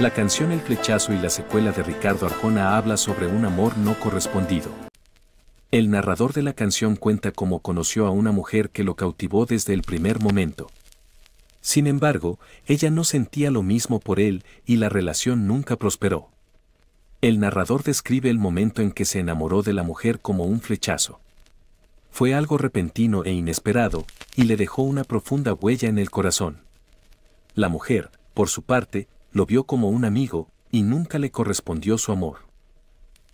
La canción El flechazo y la secuela de Ricardo Arjona habla sobre un amor no correspondido. El narrador de la canción cuenta cómo conoció a una mujer que lo cautivó desde el primer momento. Sin embargo, ella no sentía lo mismo por él y la relación nunca prosperó. El narrador describe el momento en que se enamoró de la mujer como un flechazo. Fue algo repentino e inesperado, y le dejó una profunda huella en el corazón. La mujer, por su parte, lo vio como un amigo, y nunca le correspondió su amor.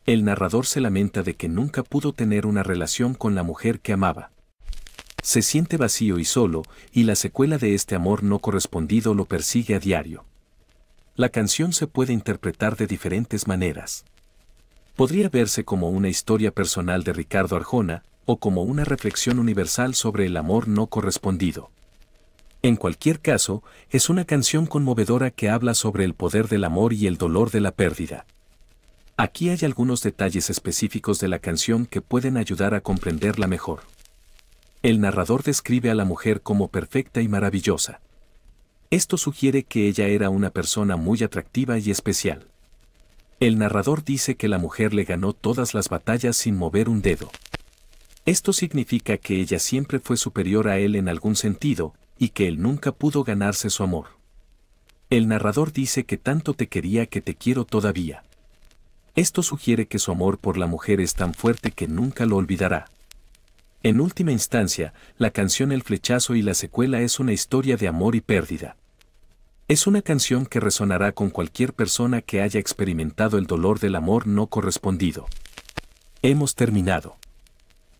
El narrador se lamenta de que nunca pudo tener una relación con la mujer que amaba. Se siente vacío y solo, y la secuela de este amor no correspondido lo persigue a diario. La canción se puede interpretar de diferentes maneras. Podría verse como una historia personal de Ricardo Arjona, o como una reflexión universal sobre el amor no correspondido. En cualquier caso, es una canción conmovedora que habla sobre el poder del amor y el dolor de la pérdida. Aquí hay algunos detalles específicos de la canción que pueden ayudar a comprenderla mejor. El narrador describe a la mujer como perfecta y maravillosa. Esto sugiere que ella era una persona muy atractiva y especial. El narrador dice que la mujer le ganó todas las batallas sin mover un dedo. Esto significa que ella siempre fue superior a él en algún sentido, y que él nunca pudo ganarse su amor. El narrador dice que tanto te quería que te quiero todavía. Esto sugiere que su amor por la mujer es tan fuerte que nunca lo olvidará. En última instancia, la canción El flechazo y la secuela es una historia de amor y pérdida. Es una canción que resonará con cualquier persona que haya experimentado el dolor del amor no correspondido. Hemos terminado.